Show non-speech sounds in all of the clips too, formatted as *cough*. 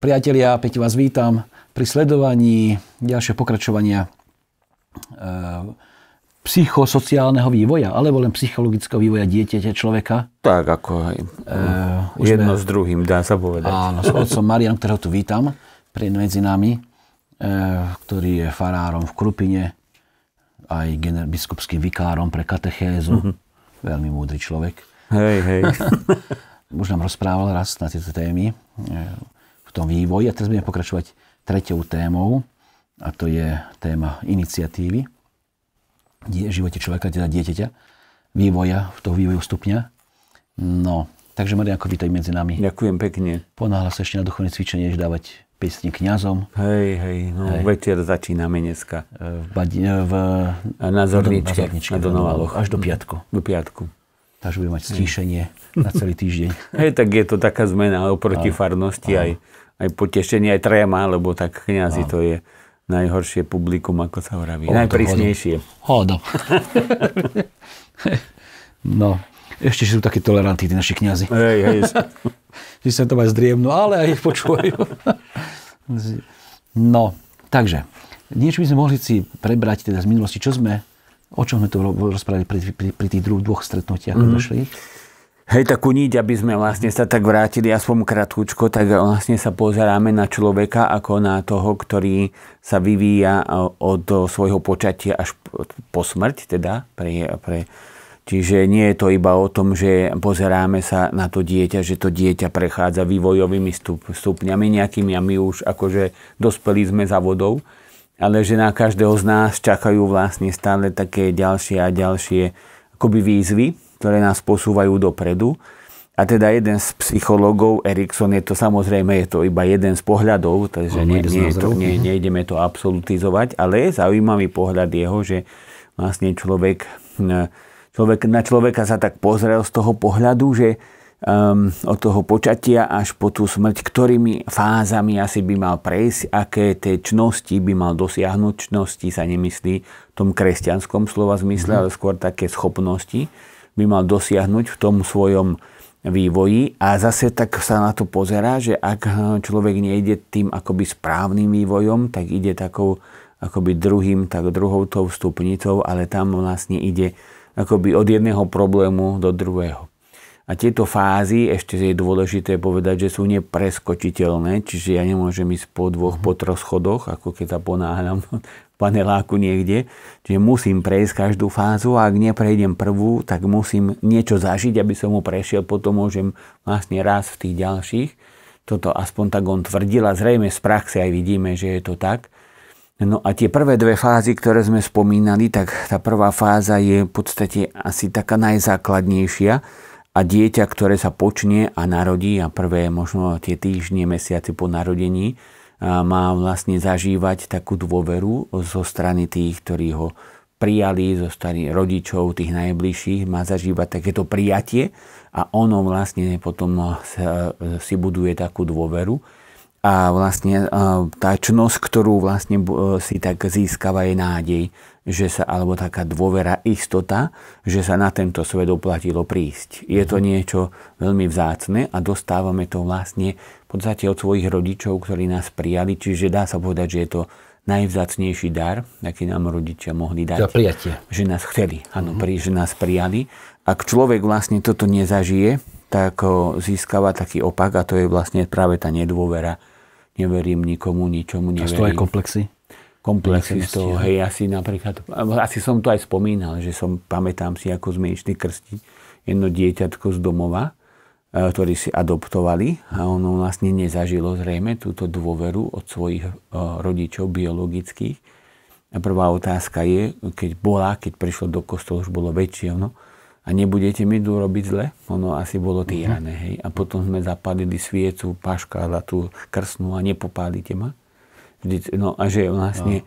Priatelia, peť vás vítam pri sledovaní ďalšieho pokračovania e, psychosociálneho vývoja, alebo len psychologického vývoja dieťaťa človeka. Tak, ako uh, e, no, jedno sme, s druhým, dá sa povedať. Áno, s otcom Marian, ktorého tu vítam pri medzi nami, e, ktorý je farárom v Krupine, aj biskupským vikárom pre katechézu. Uh-huh. Veľmi múdry človek. Hej, hej. *laughs* Už nám rozprával raz na tieto témy. E, v tom vývoji. A teraz budeme pokračovať tretou témou, a to je téma iniciatívy v živote človeka, teda dieťaťa, vývoja, toho vývoju stupňa. No, takže ako vítaj medzi nami. Ďakujem pekne. Ponáhla sa ešte na duchovné cvičenie, než dávať piesni kňazom. Hej, hej, no hej. večer začíname dneska. E, v, badi, e, v na Zorničke, na, na no, Donovaloch. Až do piatku. Do piatku. Takže budeme mať stíšenie na celý týždeň. Hej, tak je to taká zmena oproti aj, farnosti aj. aj aj potešenie, aj tréma, lebo tak kňazi no. to je najhoršie publikum, ako sa hovorí. Najprísnejšie. Hodo. *laughs* no, ešte sú takí tolerantní tí naši kňazi. Hej, hej. *laughs* Že sa to aj zdriemnú, ale aj ich počúvajú. *laughs* no, takže, niečo by sme mohli si prebrať teda z minulosti, čo sme, o čom sme tu rozprávali pri, pri, pri tých dvoch stretnutiach, mm-hmm. došli hej, takú niť, aby sme vlastne sa tak vrátili aspoň kratúčko, tak vlastne sa pozeráme na človeka ako na toho, ktorý sa vyvíja e, od svojho počatia až po smrť, teda pre, pre, Čiže nie je to iba o tom, že pozeráme sa na to dieťa, že to dieťa prechádza vývojovými stup, stupňami nejakými a my už akože dospeli sme za vodou, ale že na každého z nás čakajú vlastne stále také ďalšie a ďalšie akoby výzvy, ktoré nás posúvajú dopredu. A teda jeden z psychológov, Erikson, je to samozrejme je to iba jeden z pohľadov, takže no, nie, nie, to, nie, nejdeme to absolutizovať, ale je zaujímavý pohľad jeho, že vlastne človek, e, človek na človeka sa tak pozrel z toho pohľadu, že um, od toho počatia až po tú smrť, ktorými fázami asi by mal prejsť, aké tie čnosti by mal dosiahnuť. Čnosti sa nemyslí v tom kresťanskom slova zmysle, mm-hmm. ale skôr také schopnosti by mal dosiahnuť v tom svojom vývoji a zase tak sa na to pozerá, že ak človek nejde tým akoby správnym vývojom, tak ide takou akoby druhým, tak druhou tou stupnicou, ale tam vlastne ide akoby od jedného problému do druhého. A tieto fázy, ešte je dôležité povedať, že sú nepreskočiteľné, čiže ja nemôžem ísť po dvoch, mhm. po troch schodoch, ako keď sa ponáhľam paneláku niekde, čiže musím prejsť každú fázu a ak neprejdem prvú, tak musím niečo zažiť, aby som mu prešiel, potom môžem vlastne raz v tých ďalších. Toto aspoň tak on tvrdil a zrejme z praxe aj vidíme, že je to tak. No a tie prvé dve fázy, ktoré sme spomínali, tak tá prvá fáza je v podstate asi taká najzákladnejšia a dieťa, ktoré sa počne a narodí a prvé možno tie týždne, mesiace po narodení, má vlastne zažívať takú dôveru zo strany tých, ktorí ho prijali, zo strany rodičov, tých najbližších, má zažívať takéto prijatie a ono vlastne potom e, si buduje takú dôveru. A vlastne e, tá čnosť, ktorú vlastne e, si tak získava, je nádej, že sa, alebo taká dôvera, istota, že sa na tento svet oplatilo prísť. Je to mhm. niečo veľmi vzácne a dostávame to vlastne podstate od svojich rodičov, ktorí nás prijali, čiže dá sa povedať, že je to najvzácnejší dar, aký nám rodičia mohli dať. Za prijatie. Že nás chceli, áno, mm-hmm. že nás prijali. Ak človek vlastne toto nezažije, tak získava taký opak a to je vlastne práve tá nedôvera. Neverím nikomu, ničomu neverím. A to aj komplexy? Komplexy z toho, hej, asi napríklad, asi som to aj spomínal, že som, pamätám si, ako sme išli krstiť jedno dieťatko z domova E, ktorí si adoptovali a ono vlastne nezažilo zrejme túto dôveru od svojich e, rodičov biologických. A prvá otázka je, keď bola, keď prišlo do kostola, už bolo väčšie, ono, a nebudete mi tu robiť zle? Ono asi bolo týrané, mhm. hej. A potom sme zapadili sviecu, a tú krsnú a nepopálite ma. no a že vlastne no.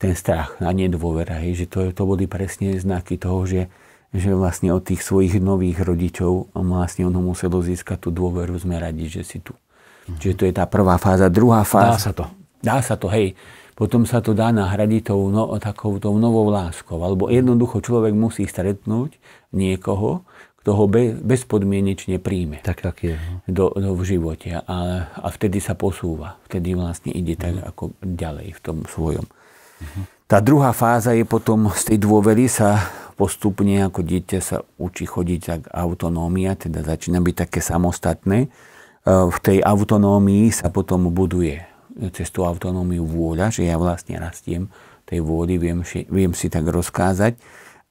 ten strach a nedôvera, hej, že to, to boli presne znaky toho, že že vlastne od tých svojich nových rodičov vlastne ono muselo získať tú dôveru, sme radi, že si tu. Mm-hmm. Čiže to je tá prvá fáza. Druhá fáza... Dá sa to. Dá sa to, hej. Potom sa to dá nahradiť tou, no, takou tou novou láskou. Alebo mhm. jednoducho človek musí stretnúť niekoho, kto ho be, bezpodmienečne príjme. Tak, tak je. No. Do, do, v živote. A, a vtedy sa posúva. Vtedy vlastne ide tak mhm. ako ďalej v tom svojom. Mm-hmm. Tá druhá fáza je potom z tej dôvery sa postupne ako dieťa sa učí chodiť tak autonómia, teda začína byť také samostatné. E, v tej autonómii sa potom buduje cez tú autonómiu vôľa, že ja vlastne rastiem tej vôli, viem, viem si tak rozkázať.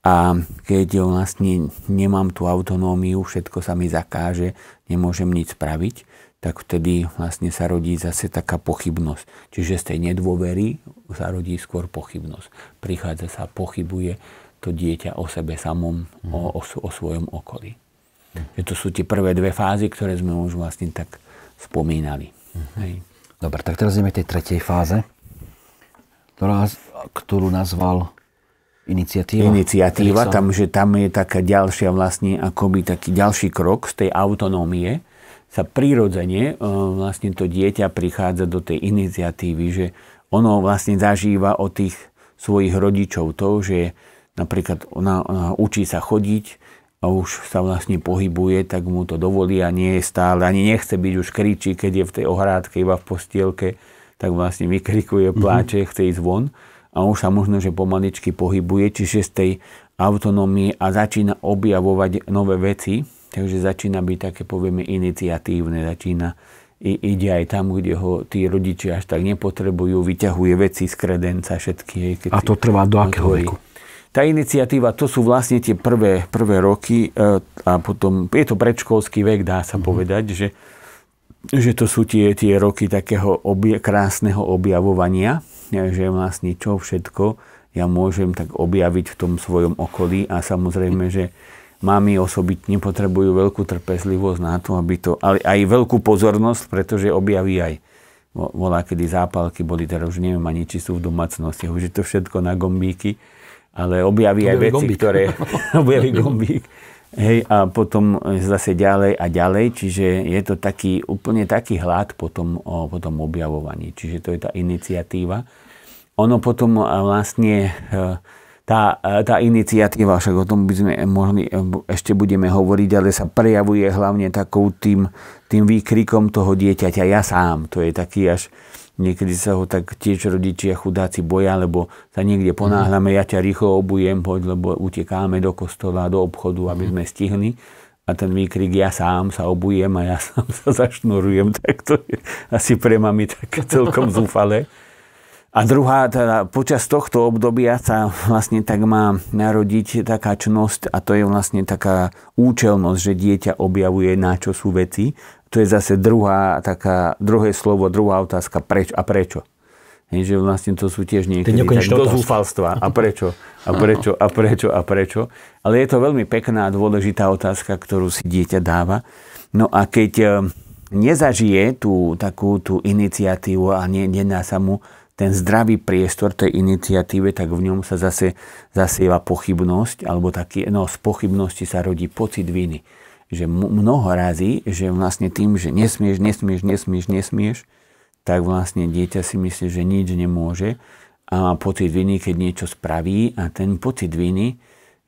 A keď vlastne nemám tú autonómiu, všetko sa mi zakáže, nemôžem nič spraviť, tak vtedy vlastne sa rodí zase taká pochybnosť. Čiže z tej nedôvery sa rodí skôr pochybnosť. Prichádza sa, pochybuje, to dieťa o sebe samom, mm. o, o, o svojom okolí. Mm. Že to sú tie prvé dve fázy, ktoré sme už vlastne tak spomínali. Mm. Hej. Dobre, tak teraz ideme tej tretej fáze, ktorá, ktorú nazval iniciatíva. Iniciatíva, tam, že tam je taká ďalšia vlastne akoby taký ďalší krok z tej autonómie, sa prirodzene e, vlastne to dieťa prichádza do tej iniciatívy, že ono vlastne zažíva od tých svojich rodičov to, že napríklad ona, ona učí sa chodiť a už sa vlastne pohybuje, tak mu to dovolí a nie je stále, ani nechce byť už kričí, keď je v tej ohrádke, iba v postielke, tak vlastne vykrikuje, mhm. pláče, mm-hmm. chce ísť von a už sa možno, že pomaličky pohybuje, čiže z tej autonómie a začína objavovať nové veci, takže začína byť také, povieme, iniciatívne, začína i, ide aj tam, kde ho tí rodičia až tak nepotrebujú, vyťahuje veci z kredenca všetky. Hej, keď a to trvá do akého veku? tá iniciatíva, to sú vlastne tie prvé, prvé roky e, a potom je to predškolský vek, dá sa mhm. povedať, že, že to sú tie, tie roky takého obje, krásneho objavovania, e, že vlastne čo všetko ja môžem tak objaviť v tom svojom okolí a samozrejme, že mami osobitne potrebujú veľkú trpezlivosť na to, aby to, ale aj veľkú pozornosť, pretože objaví aj volá, kedy zápalky boli, teraz už neviem ani, či sú v domácnosti, už je to všetko na gombíky, ale objaví, aj veci, gombík. ktoré... *laughs* objaví gombík. Hej, a potom zase ďalej a ďalej, čiže je to taký, úplne taký hlad tom, o, tom objavovaní, čiže to je tá iniciatíva. Ono potom vlastne, e, tá, e, tá iniciatíva, však o tom by sme mohli, e, ešte budeme hovoriť, ale sa prejavuje hlavne takou tým, tým výkrikom toho dieťaťa, ja sám, to je taký až Niekedy sa ho tak tiež rodičia chudáci boja, lebo sa niekde ponáhľame, ja ťa rýchlo obujem, poď, lebo utekáme do kostola, do obchodu, aby mhm. sme stihli. A ten výkrik, ja sám sa obujem a ja *laughs* sám sa zašnurujem, tak to je asi pre mami tak *laughs* celkom zúfale. A druhá, teda počas tohto obdobia sa vlastne tak má narodiť taká čnosť a to je vlastne taká účelnosť, že dieťa objavuje, na čo sú veci to je zase druhá taká, druhé slovo, druhá otázka, preč a prečo. Hej, že vlastne to sú tiež niekedy tak do zúfalstva. A prečo? A prečo? A prečo? A prečo? Ale je to veľmi pekná a dôležitá otázka, ktorú si dieťa dáva. No a keď eh, nezažije tú takú tú iniciatívu a ne, nedá sa mu ten zdravý priestor tej iniciatíve, tak v ňom sa zase zasieva pochybnosť, alebo taký, no z pochybnosti sa rodí pocit viny že mnoho razy, že vlastne tým, že nesmieš, nesmieš, nesmieš, nesmieš, tak vlastne dieťa si myslí, že nič nemôže a má pocit viny, keď niečo spraví a ten pocit viny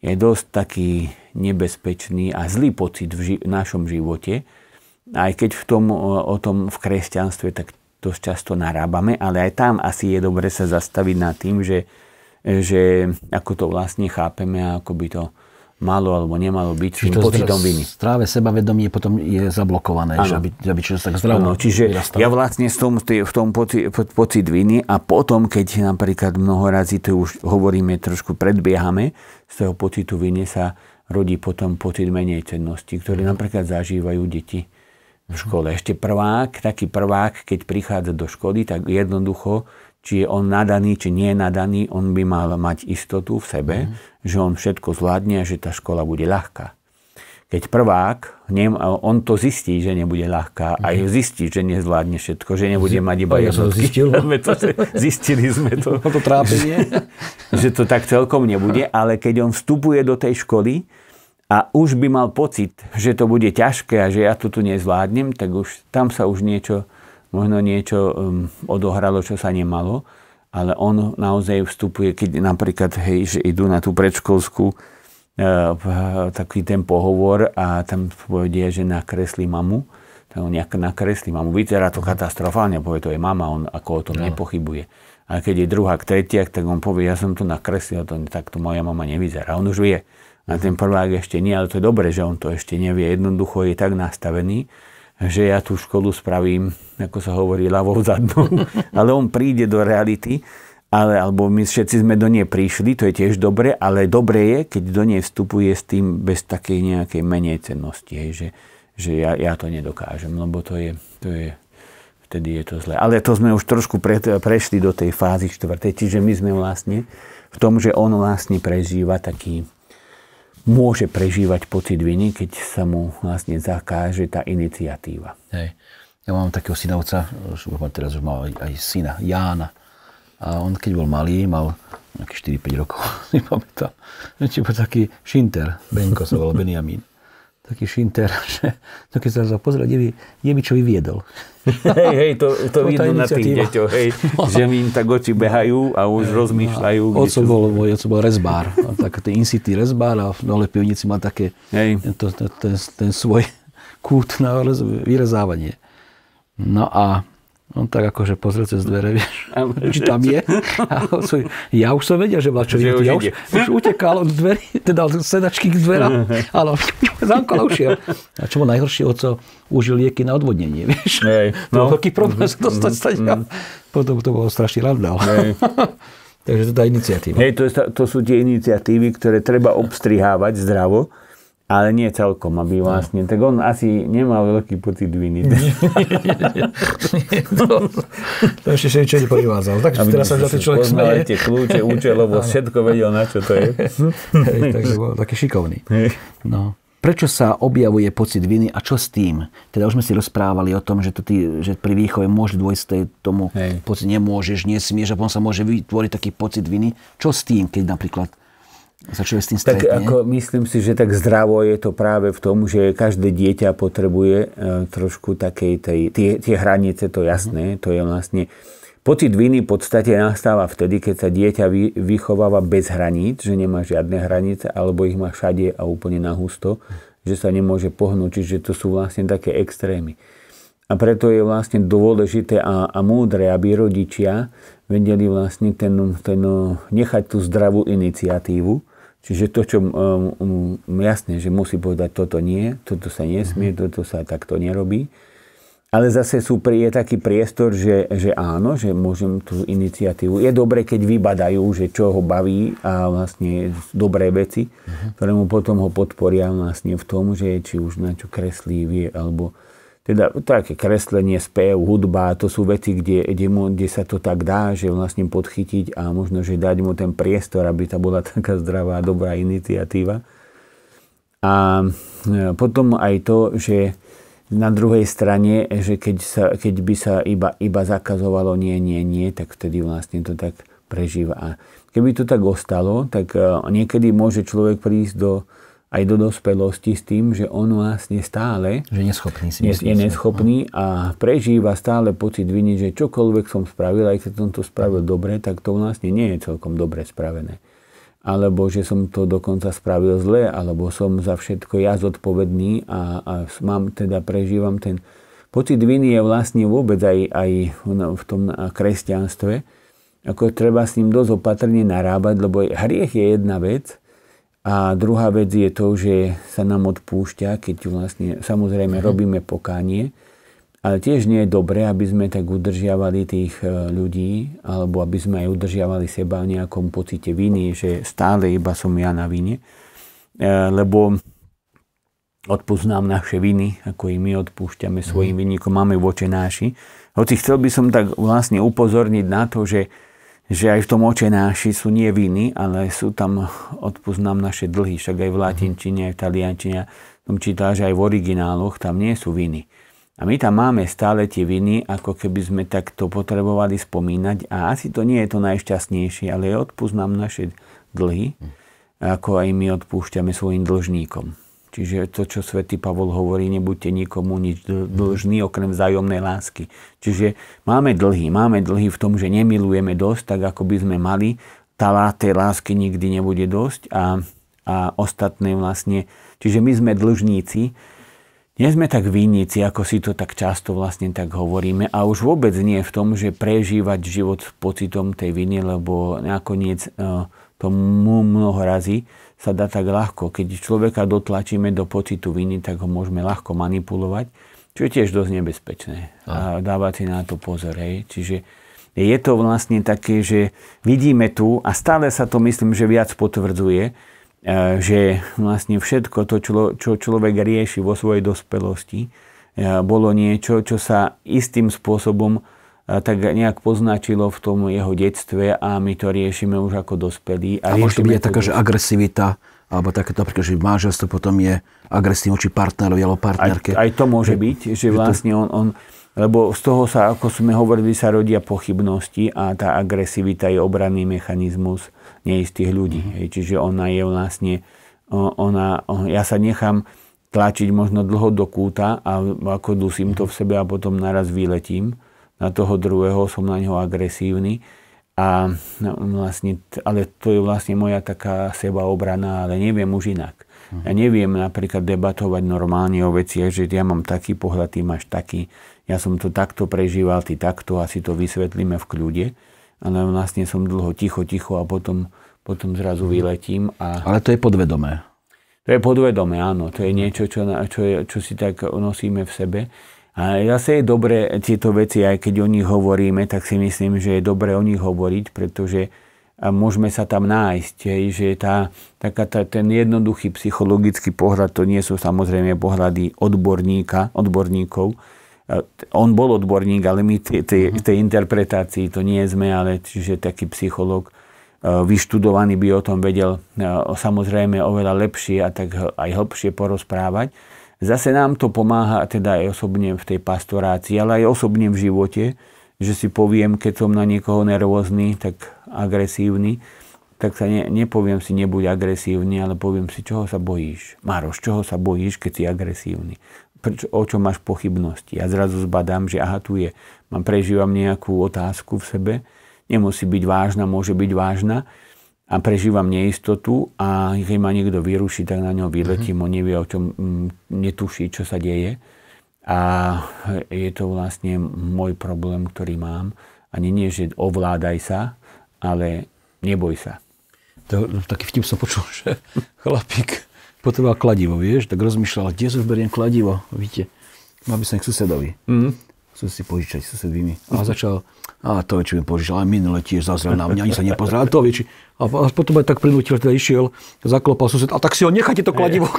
je dosť taký nebezpečný a zlý pocit v ži- našom živote. Aj keď v tom, o tom v kresťanstve tak dosť často narábame, ale aj tam asi je dobre sa zastaviť nad tým, že, že ako to vlastne chápeme a ako by to malo alebo nemalo byť čiže tým pocitom viny. Práve sebavedomie potom je zablokované, ano. že aby, aby človek tak zrovna. Čiže vyrastalo. ja vlastne v tom, v tom poci, pocit viny a potom, keď napríklad mnoho razy, to už hovoríme, trošku predbiehame, z toho pocitu viny sa rodí potom pocit menej cennosti, ktorý napríklad zažívajú deti v škole. Ešte prvák, taký prvák, keď prichádza do školy, tak jednoducho či je on nadaný, či nie je nadaný, on by mal mať istotu v sebe, mm. že on všetko zvládne a že tá škola bude ľahká. Keď prvák, on to zistí, že nebude ľahká mm. a mhm. zistí, že nezvládne všetko, že nebude mať iba jednotky. *laughs* To Zistili sme to. *laughs* No to trápenie. Že, že to tak celkom nebude, ale keď on vstupuje do tej školy, a už by mal pocit, že to bude ťažké a že ja to tu nezvládnem, tak už tam sa už niečo možno niečo um, odohralo, čo sa nemalo, ale on naozaj vstupuje, keď napríklad, hej, že idú na tú predškolskú uh, taký ten pohovor a tam povedia, že nakresli mamu, tak on nejak nakreslí mamu. Vyzerá to mhm. katastrofálne, povie, to je mama, on ako o tom no. nepochybuje. A keď je druhá k tretiak, tak on povie, ja som to nakreslil, to, tak to moja mama nevyzerá. On už vie. A mhm. ten prvák ešte nie, ale to je dobré, že on to ešte nevie. Jednoducho je tak nastavený, že ja tú školu spravím, ako sa hovorí, ľavou zadnou, *laughs* ale on príde do reality, ale, alebo my všetci sme do nej prišli, to je tiež dobre, ale dobre je, keď do nej vstupuje s tým bez takej nejakej menej cennosti, hej, že, že ja, ja to nedokážem, lebo to je, to je, vtedy je to zle. Ale to sme už trošku pre, prešli do tej fázy čtvrtej, čiže my sme vlastne v tom, že on vlastne prežíva taký, môže prežívať pocit viny, keď sa mu vlastne zakáže tá iniciatíva. Hej. Ja mám takého synovca, už teraz už mal aj, syna, Jána. A on keď bol malý, mal nejaké 4-5 rokov, si *laughs* pamätám. Či bol taký šinter, Benko sa volal Benjamín taký šinter, *laughs* že to keď sa za pozrel, kde by, kde by čo vyviedol. *laughs* Hej, hej, to, to, to vidno na tých deťoch, hej, *laughs* že mi im tak oči behajú a už hej, rozmýšľajú. A no. oco bol, môj oco bol rezbár, tak ten in-city rezbár a v dole pivnici má také, hej. To, to, ten, ten svoj kút na vyrezávanie. No a on no, tak akože pozrie cez dvere, vieš, či *laughs* *laughs* tam je. ja už som vedel, že vlačo je. Ja už, už utekal od dverí, *laughs* teda od sedačky k dvera, ale zamkol a A čo bol najhoršie, oco užil lieky na odvodnenie, vieš. Hej, no. To veľký problém sa dostať mhm, mhm, stať. Mhm. Potom to bol strašný randál. Takže to je tá iniciatíva. Hej, to, je, to sú tie iniciatívy, ktoré treba obstrihávať zdravo ale nie celkom, aby no. vlastne, tak on asi nemal veľký pocit viny. Nie, nie, nie, to, to ešte čo nepovyvádzal. Tak aby teraz sa za človek smeje. tie kľúče, účelovo, všetko vedel, na čo to je. Takže bol taký šikovný. No. Prečo sa objavuje pocit viny a čo s tým? Teda už sme si rozprávali o tom, že, to ty, že pri výchove môže dôjsť tomu Hej. pocit, nemôžeš, nesmieš a potom sa môže vytvoriť taký pocit viny. Čo s tým, keď napríklad sa človek s tým stretne. Tak ako myslím si, že tak zdravo je to práve v tom, že každé dieťa potrebuje e, trošku takej tej, tie, tie hranice, to jasné, mhm. to je vlastne Pocit viny v podstate nastáva vtedy, keď sa dieťa vy, vychováva bez hraníc, že nemá žiadne hranice, alebo ich má všade a úplne na husto, že sa nemôže pohnúť, čiže to sú vlastne také extrémy. A preto je vlastne dôležité a, a múdre, aby rodičia vedeli vlastne ten, ten, nechať tú zdravú iniciatívu Čiže to, čo um, um, jasne, že musí povedať toto nie, toto sa nesmie, mm-hmm. toto sa takto nerobí. Ale zase sú, je taký priestor, že, že áno, že môžem tú iniciatívu. Je dobre, keď vybadajú, že čo ho baví a vlastne dobré veci, mm-hmm. ktoré mu potom ho podporia vlastne v tom, že či už na čo kreslí vie, alebo teda také kreslenie, spev, hudba, to sú veci, kde, kde, mu, kde sa to tak dá, že vlastne podchytiť a možno, že dať mu ten priestor, aby tá bola *laughs* taká zdravá, dobrá iniciatíva. A e, potom aj to, že na druhej strane, že keď, sa, keď by sa iba, iba zakazovalo nie, nie, nie, tak vtedy vlastne to tak prežíva. A keby to tak ostalo, tak e, niekedy môže človek prísť do, aj do dospelosti s tým, že on vlastne stále že neschopný si je, je neschopný hm. a prežíva stále pocit viny, že čokoľvek som spravil, aj keď som to spravil hm. dobre, tak to vlastne nie je celkom dobre spravené. Alebo že som to dokonca spravil zle, alebo som za všetko ja zodpovedný a, a mám, teda prežívam ten pocit viny je vlastne vôbec aj, aj v tom kresťanstve, ako treba s ním dosť opatrne narábať, lebo hriech je jedna vec, a druhá vec je to, že sa nám odpúšťa, keď vlastne samozrejme mhm. robíme pokánie, ale tiež nie je dobré, aby sme tak udržiavali tých e, ľudí, alebo aby sme aj udržiavali seba v nejakom pocite viny, že stále iba som ja na vine. E, lebo odpoznám naše viny, ako i my odpúšťame svojim mhm. vinníkom, máme voče náši. Hoci chcel by som tak vlastne upozorniť na to, že že aj v tom oče náši sú nie viny, ale sú tam odpúznam naše dlhy. Však aj v mhm. latinčine, aj v taliančine, Som čítal, že aj v origináloch tam nie sú viny. A my tam máme stále tie viny, ako keby sme takto potrebovali spomínať. A asi to nie je to najšťastnejšie, ale odpúznam naše dlhy, mhm. ako aj my odpúšťame svojim dlžníkom. Čiže to, čo svätý Pavol hovorí, nebuďte nikomu nič dlžný okrem vzájomnej lásky. Čiže máme dlhy, máme dlhy v tom, že nemilujeme dosť, tak ako by sme mali. Tá láté lásky nikdy nebude dosť a, a ostatné vlastne. Čiže my sme dlžníci, nie sme tak vinníci, ako si to tak často vlastne tak hovoríme a už vôbec nie v tom, že prežívať život s pocitom tej viny, lebo nakoniec eh, to mnoho razy sa dá tak ľahko. Keď človeka dotlačíme do pocitu viny, tak ho môžeme ľahko manipulovať, čo je tiež dosť nebezpečné. A dávať si na to pozor. Hej. Čiže je to vlastne také, že vidíme tu a stále sa to myslím, že viac potvrdzuje, e, že vlastne všetko to, čo človek rieši vo svojej dospelosti, e, bolo niečo, čo sa istým spôsobom tak nejak poznačilo v tom jeho detstve a my to riešime už ako dospelí. A, a môže to byť taká, že agresivita, alebo takéto napríklad, že manželstvo potom je agresívne voči partnerovi alebo partnerke. Aj, aj to môže že, byť, že, že vlastne to... on, on lebo z toho sa, ako sme hovorili, sa rodia pochybnosti a tá agresivita je obranný mechanizmus neistých ľudí. Mm-hmm. Hej, čiže ona je vlastne, ona, ja sa nechám tlačiť možno dlho do kúta a ako dusím to v sebe a potom naraz vyletím na toho druhého, som na neho agresívny. A no, no vlastne, ale to je vlastne moja taká sebaobrana, ale neviem už inak. Mhm. Ja neviem napríklad debatovať normálne o veciach, že ja mám taký pohľad, ty máš taký. Ja som to takto prežíval, ty takto, asi to vysvetlíme v kľude. Ale vlastne som dlho ticho, ticho a potom, potom zrazu mhm. vyletím. A... Ale to je podvedomé. To je podvedomé, áno. To je niečo, čo, čo, čo si tak nosíme v sebe. A zase je dobre tieto veci, aj keď o nich hovoríme, tak si myslím, že je dobre o nich hovoriť, pretože môžeme sa tam nájsť. Hej, že tá, taká tá, ten jednoduchý psychologický pohľad, to nie sú samozrejme pohľady odborníka, odborníkov. On bol odborník, ale my tej mhm. interpretácii to nie sme, ale čiže taký psychológ e, vyštudovaný by o tom vedel e, samozrejme oveľa lepšie a tak aj hlbšie porozprávať Zase nám to pomáha teda aj osobne v tej pastorácii, ale aj osobne v živote, že si poviem, keď som na niekoho nervózny, tak agresívny, tak sa ne, nepoviem si nebuď agresívny, ale poviem si, čoho sa bojíš. Maroš, čoho sa bojíš, keď si agresívny? Preč, o čo máš pochybnosti? Ja zrazu zbadám, že aha, tu je, mám, prežívam nejakú otázku v sebe, nemusí byť vážna, môže byť vážna, a prežívam neistotu a keď ma niekto vyruší, tak na ňo vyletím, mm-hmm. on nevie o čom, mm, netuší, čo sa deje. A je to vlastne môj problém, ktorý mám. Ani nie, že ovládaj sa, ale neboj sa. To, no, taký vtip som počul, *laughs* že chlapík potreboval kladivo, vieš, tak rozmýšľal, kde zberiem kladivo, víte, mal by som k susedovi. Mm-hmm. si požičať sused vymi. A začal a to vie, čo mi požičal. aj minule tiež zazrel na mňa, ani sa nepozrel, To vie, A potom aj tak prinútil, teda išiel, zaklopal sused. A tak si ho nechajte to kladivo.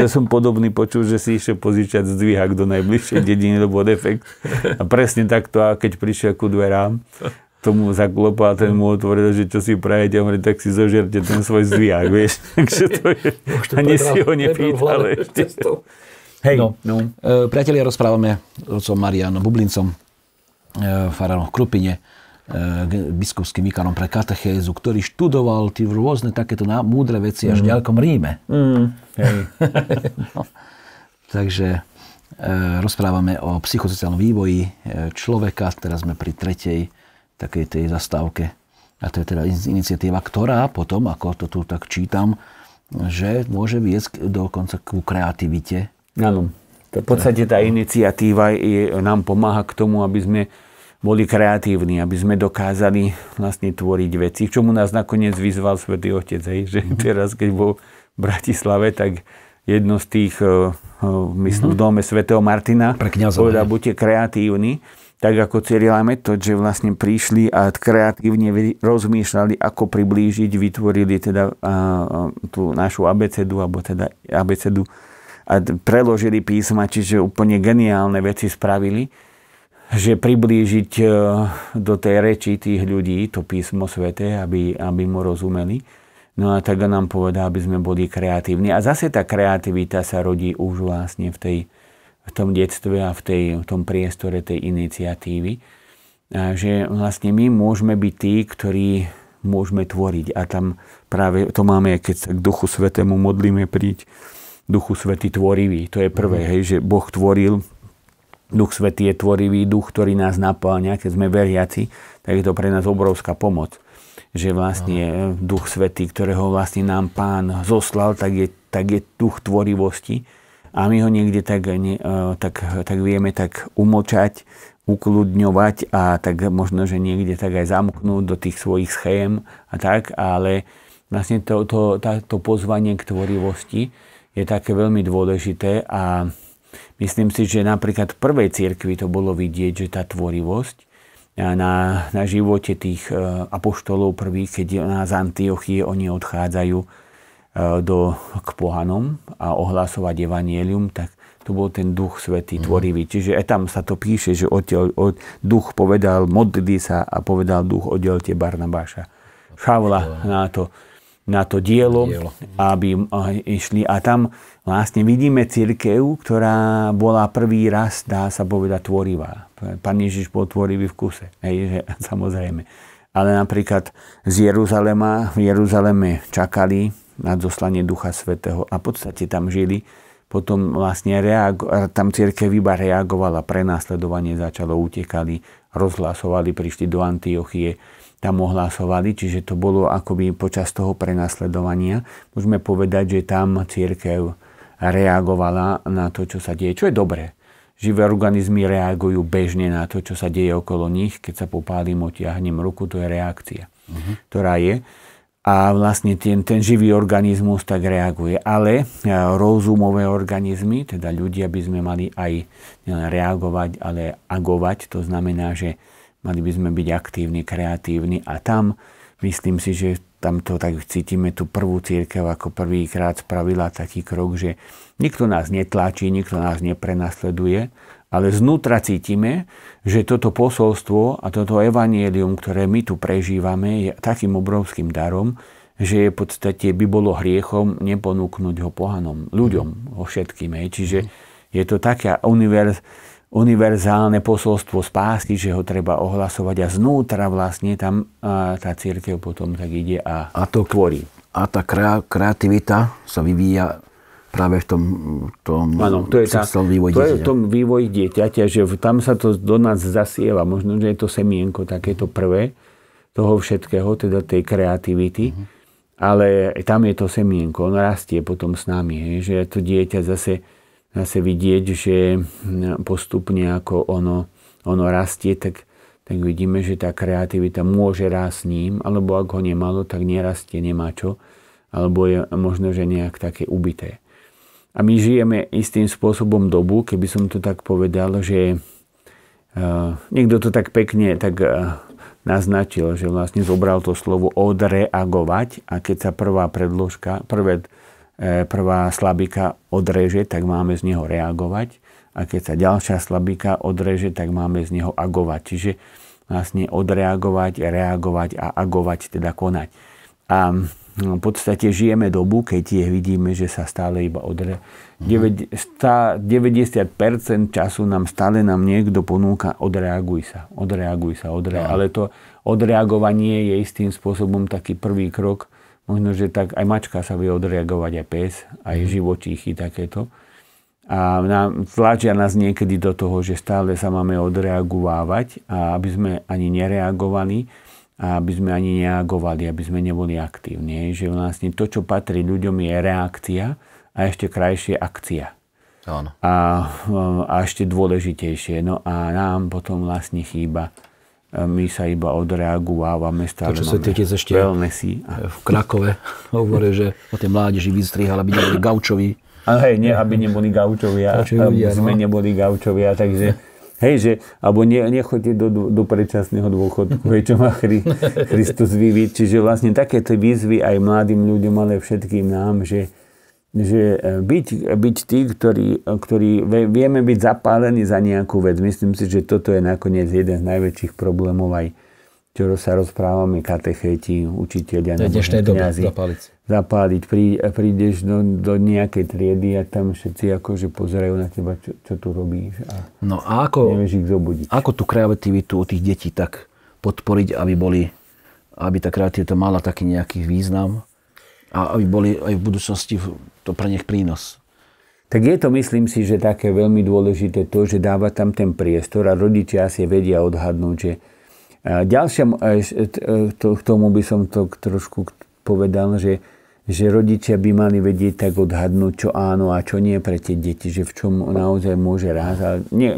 Ja som podobný počul, že si išiel požičať zdvihák do najbližšej dediny, lebo defekt. A presne takto, a keď prišiel ku dverám, tomu zaklopal a ten mu otvoril, že čo si prajete, a hovorí, tak si zožerte ten svoj zdvihák, vieš. *laughs* Takže to je, to ani si ho nepýtal ešte. Hej, no. no. no. E, priatelia, rozprávame s otcom Marianom Bublincom, E, faránom v Krupine, e, biskupským vikarom pre katechézu, ktorý študoval tí rôzne takéto múdre veci až mm. v ďalkom Ríme. Mm. *laughs* no. Takže e, rozprávame o psychosociálnom vývoji e, človeka, teraz sme pri tretej takej tej zastávke. A to je teda iniciatíva, ktorá potom, ako to tu tak čítam, že môže viesť dokonca ku kreativite. Áno. V podstate tá no. iniciatíva je, nám pomáha k tomu, aby sme boli kreatívni, aby sme dokázali vlastne tvoriť veci, k čomu nás nakoniec vyzval Svetý Otec, hej, že mhm. teraz, keď bol v Bratislave, tak jedno z tých, eh, eh, myslím, mhm. v dome svätého Martina, povedal, buďte kreatívni, tak ako Cyrila Metod, že vlastne prišli a kreatívne rozmýšľali, ako priblížiť, vytvorili teda eh, tú našu abecedu, alebo teda abecedu a preložili písma, čiže úplne geniálne veci spravili že priblížiť e, do tej reči tých ľudí to písmo svete, aby, aby mu rozumeli. No a tak nám povedal, aby sme boli kreatívni. A zase tá kreativita sa rodí už vlastne v, tej, v tom detstve a v, tej, v tom priestore tej iniciatívy. A že vlastne my môžeme byť tí, ktorí môžeme tvoriť. A tam práve to máme, keď sa k Duchu Svetému modlíme príď, Duchu Svety tvorivý. To je prvé, mhm. hej, že Boh tvoril Duch Svetý je tvorivý duch, ktorý nás naplňa, keď sme veriaci, tak je to pre nás obrovská pomoc. Že vlastne Aha. Duch Svetý, ktorého vlastne nám Pán zoslal, tak je, tak je duch tvorivosti a my ho niekde tak, ne, e, tak, tak vieme tak umočať, ukludňovať a tak možno, že niekde tak aj zamknúť do tých svojich schém a tak, ale vlastne to, to, tá, to pozvanie k tvorivosti je také veľmi dôležité a Myslím si, že napríklad v prvej cirkvi to bolo vidieť, že tá tvorivosť na, na živote tých e, apoštolov prvých, keď z Antiochie oni odchádzajú e, do, k pohanom a ohlasovať evanielium, tak to bol ten duch svetý, mm. tvorivý. Čiže e tam sa to píše, že odtiaľ, od, duch povedal, modli sa a povedal duch, oddelte Barnabáša. Šavla na to na to dielo, dielo. aby eh, išli. A tam vlastne vidíme církev, ktorá bola prvý raz, dá sa povedať, tvorivá. Pán Ježiš bol tvorivý v kuse, hej, že, *laughs* samozrejme. Ale napríklad z Jeruzalema, v Jeruzaleme čakali na zoslanie Ducha Svetého a v podstate tam žili. Potom vlastne reago- tam církev iba reagovala, prenasledovanie začalo, utekali, rozhlasovali, prišli do Antiochie, tam ohlásovali, čiže to bolo akoby počas toho prenasledovania. Môžeme povedať, že tam církev reagovala na to, čo sa deje, čo je dobré. Živé organizmy reagujú bežne na to, čo sa deje okolo nich. Keď sa popálim, otiahnem ruku, to je reakcia, uh-huh. ktorá je. A vlastne ten, ten živý organizmus tak reaguje. Ale e, rozumové organizmy, teda ľudia by sme mali aj reagovať, ale agovať. To znamená, že mali by sme byť aktívni, kreatívni a tam myslím si, že tam to tak cítime tú prvú církev, ako prvýkrát spravila taký krok, že nikto nás netlačí, nikto nás neprenasleduje, ale znútra cítime, že toto posolstvo a toto evanielium, ktoré my tu prežívame, je takým obrovským darom, že je v podstate by bolo hriechom neponúknuť ho pohanom, ľuďom, mhm. o všetkým. Mhm. Čiže je to taká univerz, univerzálne posolstvo spásy, že ho treba ohlasovať a znútra vlastne tam tá církev potom tak ide a, a to tvorí. A tá kreativita sa vyvíja práve v tom, tom ano, to je tá, vývoj to je v tom vývoji dieťaťa, že tam sa to do nás zasieva. Možno, že je to semienko takéto prvé toho všetkého, teda tej kreativity. Uh-huh. Ale tam je to semienko, ono rastie potom s nami. Hej, že to dieťa zase zase vidieť, že postupne ako ono, ono rastie, tak, tak vidíme, že tá kreativita môže rásť s ním, alebo ak ho nemalo, no tak nerastie, nemá čo, alebo je možno, že nejak také ubité. A my žijeme istým spôsobom dobu, keby som to tak povedal, že uh, niekto to tak pekne tak uh, naznačil, že vlastne zobral to slovo odreagovať a keď sa prvá predložka, prvé E, prvá slabika odreže, tak máme z neho reagovať. A keď sa ďalšia slabika odreže, tak máme z neho agovať. Čiže vlastne odreagovať, reagovať a agovať, teda konať. A no, v podstate žijeme dobu, keď je vidíme, že sa stále iba odre... Mhm. 90% času nám stále nám niekto ponúka odreaguj sa, odreaguj sa, odreaguj. No. Ale to odreagovanie je istým spôsobom taký prvý krok, Možno, že tak aj mačka sa vie odreagovať, aj pes, aj mhm. živočíchy takéto. A nám, tlačia nás niekedy do toho, že stále sa máme odreagovávať, a aby sme ani nereagovali a aby sme ani neagovali, aby sme neboli aktívni. Že vlastne to, čo patrí ľuďom, je reakcia a ešte krajšie akcia. Áno. A, a ešte dôležitejšie. No a nám potom vlastne chýba my sa iba odreagovávame stále. To, čo sa týka ešte wellnessy. v Krakove *laughs* hovorí, že o tej mládeži vystrihal, aby neboli gaučoví. A hej, nie, aby neboli gaučovia. aby ľudia, sme no. neboli A takže *laughs* hej, že, alebo ne, nechoďte do, do predčasného dôchodku, hej, čo má Chri, Christus vyviť. Čiže vlastne takéto výzvy aj mladým ľuďom, ale všetkým nám, že že e, byť, e, byť tí, ktorí, e, ktorí vieme byť zapálení za nejakú vec. Myslím si, že toto je nakoniec jeden z najväčších problémov aj čo sa rozprávame, katechéti, učiteľia, dnešnej zapáliť. Zapáliť. prídeš do, do nejakej triedy a tam všetci akože pozerajú na teba, čo, čo tu robíš. A no a ako, nevieš ich zobudiť. Ako tú kreativitu u tých detí tak podporiť, aby boli, aby tá kreativita mala taký nejaký význam a aby boli aj v budúcnosti to pre nich prínos. Tak je to, myslím si, že také veľmi dôležité to, že dáva tam ten priestor a rodičia si vedia odhadnúť, že ďalšia, e, to, k tomu by som to trošku povedal, že, že rodičia by mali vedieť tak odhadnúť, čo áno a čo nie pre tie deti, že v čom naozaj môže raz, nie,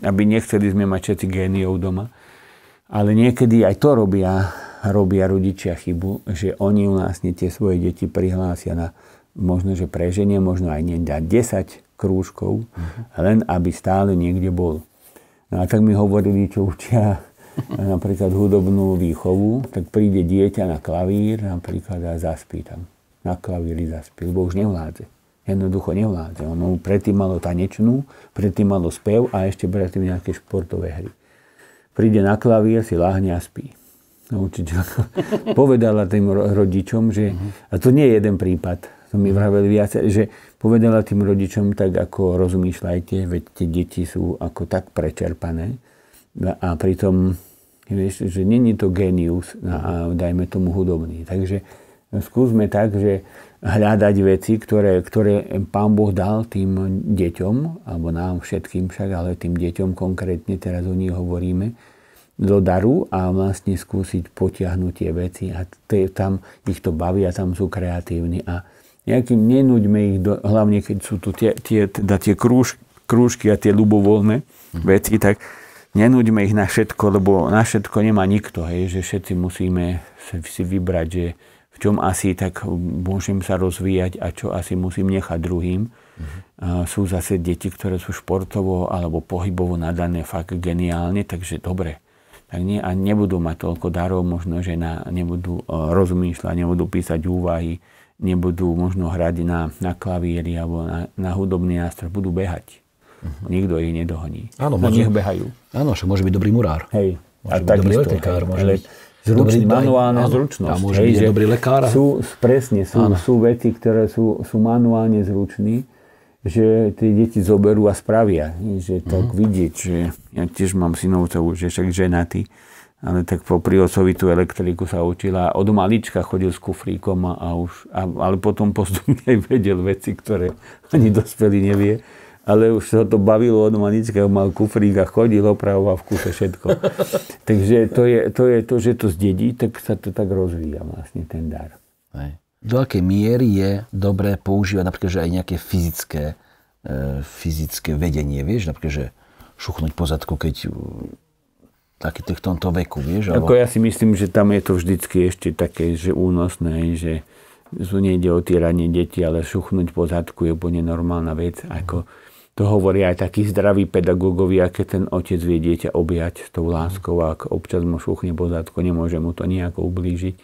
aby nechceli sme mať všetci géniov doma. Ale niekedy aj to robia, robia rodičia chybu, že oni vlastne tie svoje deti prihlásia na, možno, že preženie, možno aj nie dať 10 krúžkov, uh-huh. len aby stále niekde bol. No a tak mi hovorili, čo učia *laughs* napríklad hudobnú výchovu, tak príde dieťa na klavír napríklad a zaspí tam. Na klavíri zaspí, lebo už nevládze. Jednoducho nevládze. Ono predtým malo tanečnú, predtým malo spev a ešte predtým nejaké športové hry. Príde na klavír, si láhne a spí no, učiteľka *laughs* povedala tým rodičom, že, mhm. a to nie je jeden prípad, to mi vraveli viac, že povedala tým rodičom tak, ako rozmýšľajte, veď tie deti sú ako tak prečerpané no a pritom, vieš, že není to genius, no a dajme tomu hudobný. Takže skúsme tak, že hľadať veci, ktoré, ktoré pán Boh dal tým deťom, alebo nám všetkým však, ale tým deťom konkrétne, teraz o nich hovoríme, do daru a vlastne skúsiť potiahnuť tie veci a tam ich to baví a tam sú kreatívni a nejakým nenúďme ich, do, hlavne keď sú tu tie, tie, teda tie krúž, krúžky a tie ľubovoľné mm. veci, tak nenúďme ich na všetko, lebo na všetko nemá nikto, hej, že všetci musíme si vybrať, že v čom asi tak môžem sa rozvíjať a čo asi musím nechať druhým. Mm-hmm. sú zase deti, ktoré sú športovo alebo pohybovo nadané fakt geniálne, takže dobre. Tak nie, a nebudú mať toľko darov, možno, že na, nebudú eh, rozmýšľať, nebudú písať úvahy, nebudú možno hrať na, na klavíri alebo na, na hudobný nástroj, budú behať. Uh-huh. Nikto ich nedohoní. Áno, no, môže, nech behajú. Áno, však môže byť dobrý murár. Hej. Môže a byť dobrý lekár. môže byť zručný, dobrý manuálna aj, zručnosť. A môže hej, byť dobrý lekár. Sú, presne, sú, sú veci, ktoré sú, sú manuálne zručné, že tie deti zoberú a spravia. Že tak huh mhm. vidieť, že ja tiež mám synovcov, že však ženatý, ale tak po priosovi tú elektriku sa učila. Od malička chodil s kufríkom a, a už, a, ale potom postupne vedel veci, ktoré ani dospelý nevie. Ale už sa to bavilo od malička, mal kufrík a chodil, opravoval v kuse všetko. *laughs* Takže to je, to je to, že to zdedí, tak sa to tak rozvíja vlastne ten dar. Do akej miery je dobré používať napríklad že aj nejaké fyzické, e, fyzické vedenie, vieš, napríklad, že šuchnúť pozadku, keď taký v tomto veku, vieš? Ako alebo... ja si myslím, že tam je to vždycky ešte také, že únosné, že sú nejde o týranie deti, ale šuchnúť po zadku je úplne normálna vec. Ako to hovorí aj takí zdraví pedagógovi, aké ten otec vie dieťa objať s tou láskou a ak občas mu šuchne po zadku, nemôže mu to nejako ublížiť.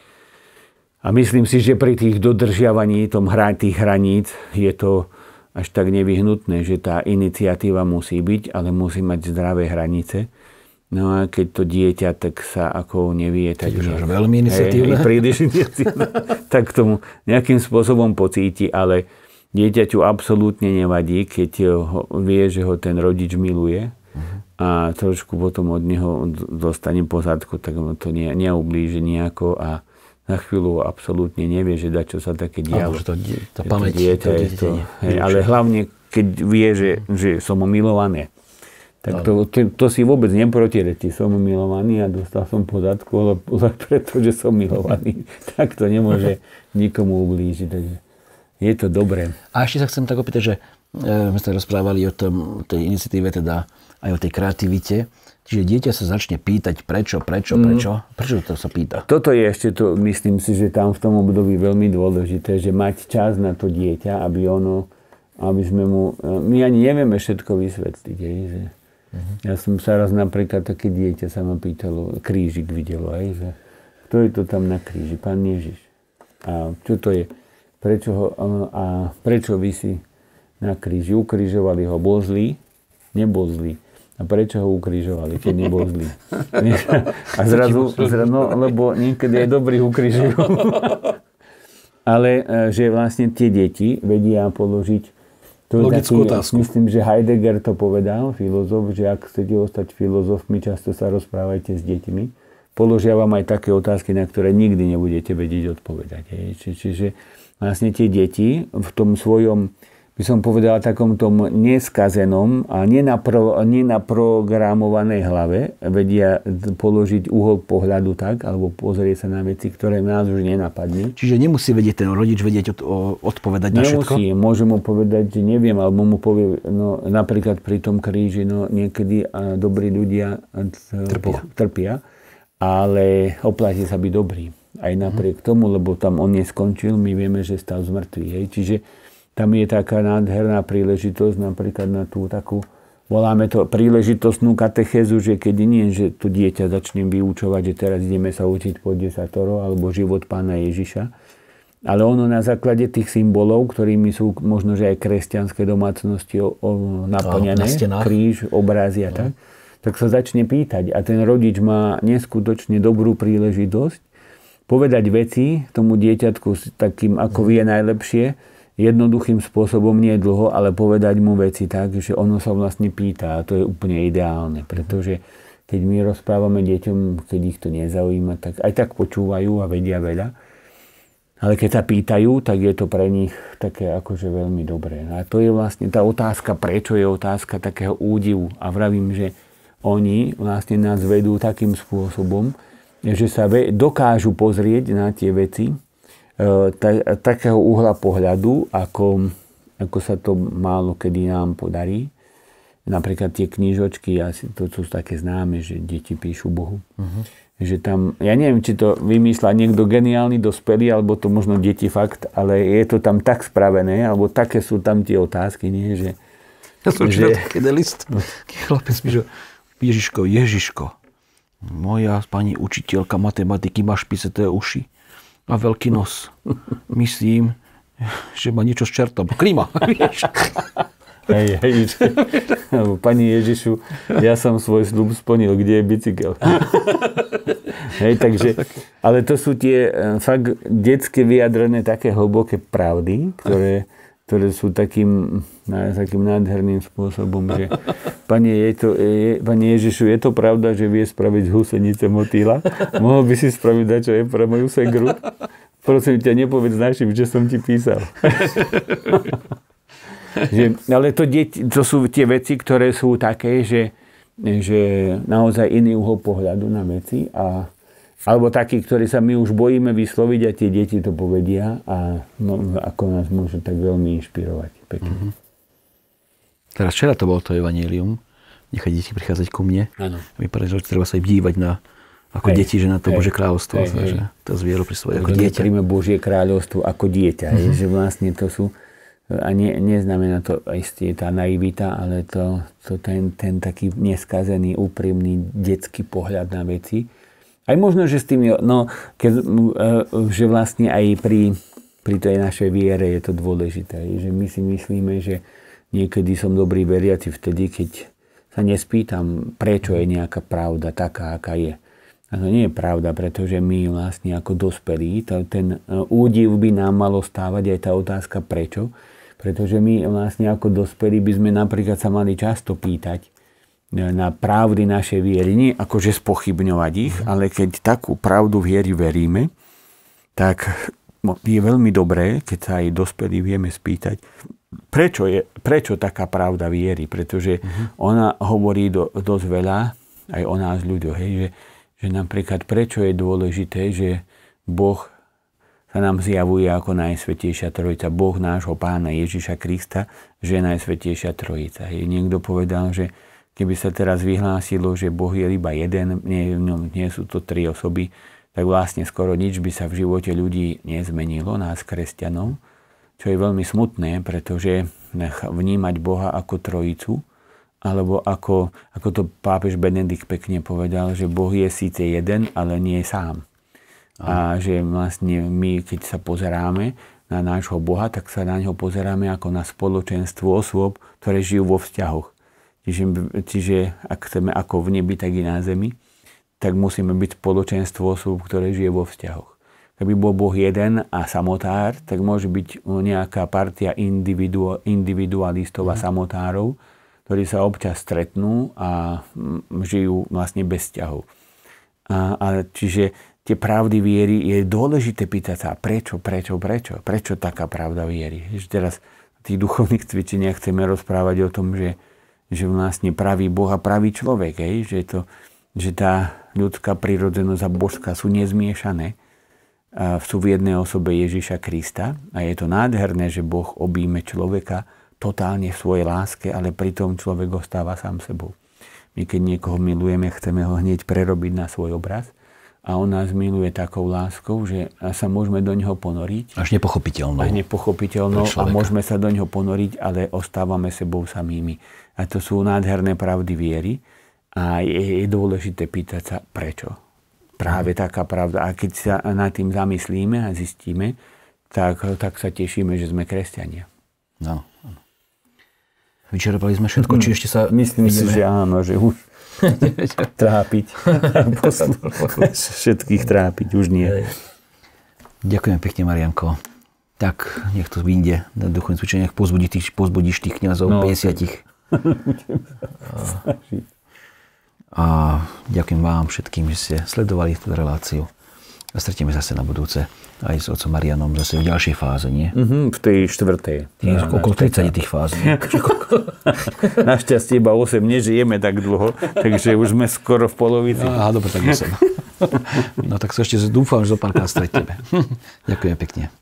A myslím si, že pri tých dodržiavaní, tom hrá tých hraníc je to až tak nevyhnutné, že tá iniciatíva musí byť, ale musí mať zdravé hranice No a keď to dieťa, tak sa ako nevie, tak... je veľmi iniciatívne. príliš iniciatívne, *laughs* tak k tomu nejakým spôsobom pocíti, ale dieťaťu absolútne nevadí, keď ho, vie, že ho ten rodič miluje mhm. a trošku potom od neho dostane pozadku, tak mu to ne, neublíži nejako a na chvíľu absolútne nevie, že da čo sa také dialo. Ale to, to pamäť, to dieťa, to dieťa, to, dieťa, to, hej, ale hlavne, keď vie, že, že som milované tak no. to, to, to si vôbec neprotireti. Som milovaný a dostal som podatku, ale, *laughs* preto, že som milovaný. tak to nemôže *laughs* nikomu ublížiť. Takže je to dobré. A ešte sa chcem tak opýtať, že e, my sme rozprávali o tom, tej iniciatíve, teda aj o tej kreativite. Čiže dieťa sa začne pýtať, prečo, prečo, mm. prečo. Prečo to sa pýta? Toto je ešte, to, myslím si, že tam v tom období veľmi dôležité, že mať čas na to dieťa, aby ono, aby sme mu, e, my ani nevieme všetko vysvetliť. Je, že Uh-huh. Ja som sa raz napríklad také dieťa sa ma pýtalo, krížik videlo aj, že kto je to tam na kríži? Pán Ježiš. A čo to je? Prečo, ho, a prečo si na kríži? Ukrižovali ho, bol zlý? Nebol zlý. A prečo ho ukrižovali, keď nebol zlý? *laughs* A zrazu, zrazu no, lebo niekedy aj dobrý ukrižujú. *laughs* Ale e, že vlastne tie deti vedia položiť to logickú taký, otázku. Myslím, že Heidegger to povedal, filozof, že ak chcete ostať filozofmi, často sa rozprávajte s deťmi. Položia vám aj také otázky, na ktoré nikdy nebudete vedieť odpovedať. Či, čiže vlastne tie deti v tom svojom by som povedal, takom tom neskazenom a nenapro, nenaprogramovanej hlave vedia položiť uhol pohľadu tak, alebo pozrieť sa na veci, ktoré nás už nenapadne. Čiže nemusí vedieť ten rodič vedieť od, odpovedať nemusí, na všetko? Nemusí, môže mu povedať, že neviem, alebo mu povie, no napríklad pri tom kríži, no niekedy a dobrí ľudia trpia. trpia, ale oplatí sa byť dobrý. Aj napriek mm. tomu, lebo tam on neskončil, my vieme, že stal zmrtvý. Hej. Čiže tam je taká nádherná príležitosť, napríklad na tú takú, voláme to príležitostnú katechézu, že keď nie, že to dieťa začnem vyučovať, že teraz ideme sa učiť po desatoro, alebo život pána Ježiša, ale ono na základe tých symbolov, ktorými sú možno, že aj kresťanské domácnosti naplňané, na kríž, obrazy a tak, tak sa začne pýtať. A ten rodič má neskutočne dobrú príležitosť povedať veci tomu dieťatku s takým, ako vie najlepšie, jednoduchým spôsobom, nie dlho, ale povedať mu veci tak, že ono sa vlastne pýta a to je úplne ideálne, pretože keď my rozprávame deťom, keď ich to nezaujíma, tak aj tak počúvajú a vedia veľa. Ale keď sa pýtajú, tak je to pre nich také akože veľmi dobré. A to je vlastne tá otázka, prečo je otázka takého údivu. A vravím, že oni vlastne nás vedú takým spôsobom, že sa dokážu pozrieť na tie veci, E, tak, takého uhla pohľadu, ako, ako sa to málo kedy nám podarí. Napríklad tie knížočky, asi to sú také známe, že deti píšu Bohu. Uh-huh. Že tam, ja neviem, či to vymýšľa niekto geniálny, dospelý, alebo to možno deti fakt, ale je to tam tak spravené, alebo také sú tam tie otázky, nie? Že, ja som že... taký list, no. chlapec mi, že Ježiško, Ježiško, moja pani učiteľka matematiky má písaté uši má veľký nos. Myslím, že má niečo s čertom. Klima, Hej, hej, pani Ježišu, ja som svoj slub splnil, kde je bicykel. hej, takže, ale to sú tie eh, fakt detské vyjadrené také hlboké pravdy, ktoré ktoré sú takým, takým nádherným spôsobom, že *laughs* Panie, je to, je, Panie Ježišu, je to pravda, že vie spraviť husenice motýla? Mohol by si spraviť dať, čo je pre moju segru? Prosím ťa, nepovedz našim, že som ti písal. *laughs* že, ale to, deť, to sú tie veci, ktoré sú také, že, že naozaj iný uhol pohľadu na veci a alebo takí, ktorí sa my už bojíme vysloviť a tie deti to povedia a no, ako nás môžu tak veľmi inšpirovať. Pekne. Mm-hmm. Teraz včera to bolo to evanílium, Nechaj deti prichádzať ku mne. Áno. My mi že treba sa dívať na ako hej, deti, že na to hej, Bože kráľovstvo, hej, hej. že to pri prisvoje ako dieťa. Božie kráľovstvo ako dieťa, mm-hmm. je, že vlastne to sú a nie, neznamená to isté tá naivita, ale to, to ten, ten taký neskazený, úprimný detský pohľad na veci, aj možno, že s tými, no, keď, e, že vlastne aj pri, pri tej našej viere je to dôležité. Že my si myslíme, že niekedy som dobrý veriaci vtedy, keď sa nespýtam, prečo je nejaká pravda taká, aká je. A to nie je pravda, pretože my vlastne ako dospelí, to, ten e, údiv by nám malo stávať aj tá otázka prečo, pretože my vlastne ako dospelí by sme napríklad sa mali často pýtať, E, na pravdy našej viery. Nie akože spochybňovať ich, mhm. ale keď takú pravdu viery veríme, tak je veľmi dobré, keď sa aj dospelí vieme spýtať, prečo, je, prečo taká pravda viery. Pretože mm. ona hovorí do, dosť veľa aj o nás ľuďoch. Hej, že, že napríklad prečo je dôležité, že Boh sa nám zjavuje ako Najsvetejšia Trojica. Boh nášho Pána Ježiša Krista, že je Najsvetejšia Trojica. Hej, niekto povedal, že keby sa teraz vyhlásilo, že Boh je iba jeden, nie, nie sú to tri osoby, tak vlastne skoro nič by sa v živote ľudí nezmenilo, nás kresťanov, čo je veľmi smutné, pretože vnímať Boha ako trojicu, alebo ako, ako to pápež Benedikt pekne povedal, že Boh je síce jeden, ale nie je sám. A že vlastne my, keď sa pozeráme na nášho Boha, tak sa na neho pozeráme ako na spoločenstvo osôb, ktoré žijú vo vzťahoch. Čiže, čiže ak chceme ako v nebi, tak i na zemi, tak musíme byť spoločenstvo osôb, ktoré žije vo vzťahoch. Keby bol Boh jeden a samotár, tak môže byť nejaká partia individu, individualistov a mhm. samotárov, ktorí sa občas stretnú a mm, žijú vlastne bez vzťahov. A, a čiže tie pravdy viery je dôležité pýtať sa, prečo, prečo, prečo, prečo taká pravda viery. Ešte teraz v tých duchovných cvičeniach chceme rozprávať o tom, že, že vlastne pravý Boh a pravý človek, hej, že, to, že tá ľudská prirodzenosť a božská sú nezmiešané a sú v jednej osobe Ježiša Krista a je to nádherné, že Boh obíme človeka totálne v svojej láske, ale pritom človek ostáva sám sebou. My keď niekoho milujeme, chceme ho hneď prerobiť na svoj obraz, a on nás miluje takou láskou, že sa môžeme do neho ponoriť. Až nepochopiteľnou. Až nepochopiteľnou a môžeme sa do neho ponoriť, ale ostávame sebou samými. A to sú nádherné pravdy viery a je, je dôležité pýtať sa prečo. Práve mm. taká pravda. A keď sa nad tým zamyslíme a zistíme, tak, tak sa tešíme, že sme kresťania. No. Vyčerpali sme všetko, či mhm. ešte sa... Myslím si, že áno, že už. *laughs* trápiť. *laughs* Všetkých trápiť, už nie. Ďakujem pekne, Marianko. Tak, nech to vyjde na duchovné cvičenie, nech pozbudí tých, pozbudíš tých kniazov no, 50. A, a ďakujem vám všetkým, že ste sledovali túto reláciu a stretneme zase na budúce aj s otcom Marianom zase v ďalšej fáze, nie? Mm-hmm, v tej štvrtej. Je no, okolo 30 tých fáz. *laughs* Našťastie iba 8 nežijeme tak dlho, takže už sme skoro v polovici. Aha, dobre, tak 8. No tak sa ešte dúfam, že zo párkrát stretneme. *laughs* Ďakujem pekne.